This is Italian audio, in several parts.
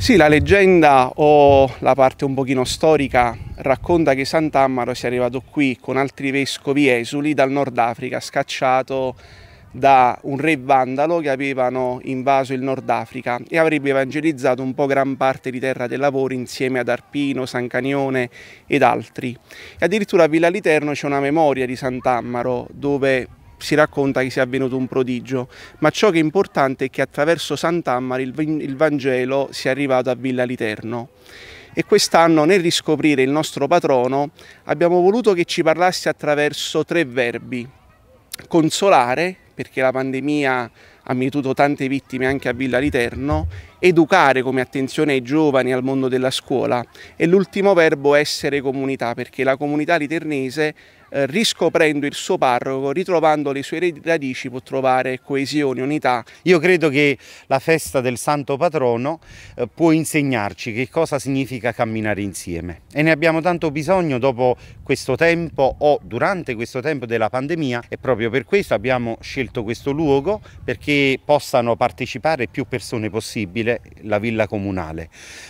Sì, la leggenda o la parte un pochino storica racconta che Sant'Ammaro sia arrivato qui con altri vescovi esuli dal Nord Africa, scacciato da un re vandalo che avevano invaso il Nord Africa e avrebbe evangelizzato un po' gran parte di Terra dei Lavori insieme ad Arpino, San Canione ed altri. E addirittura a Villa Literno c'è una memoria di Sant'Ammaro dove si racconta che sia avvenuto un prodigio, ma ciò che è importante è che attraverso Sant'Ammari il Vangelo sia arrivato a Villa Literno e quest'anno nel riscoprire il nostro patrono abbiamo voluto che ci parlasse attraverso tre verbi. Consolare, perché la pandemia ha mietuto tante vittime anche a Villa Riterno, educare come attenzione ai giovani al mondo della scuola e l'ultimo verbo essere comunità, perché la comunità liternese eh, riscoprendo il suo parroco, ritrovando le sue radici può trovare coesione, unità. Io credo che la festa del Santo Patrono eh, può insegnarci che cosa significa camminare insieme e ne abbiamo tanto bisogno dopo questo tempo o durante questo tempo della pandemia e proprio per questo abbiamo scelto questo luogo perché possano partecipare più persone possibile la villa comunale.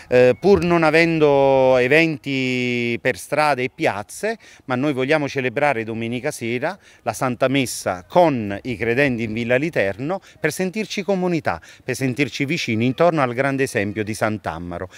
Eh, pur non avendo eventi per strade e piazze, ma noi vogliamo celebrare domenica sera la Santa Messa con i credenti in Villa Literno per sentirci comunità, per sentirci vicini intorno al grande esempio di Sant'Ammaro.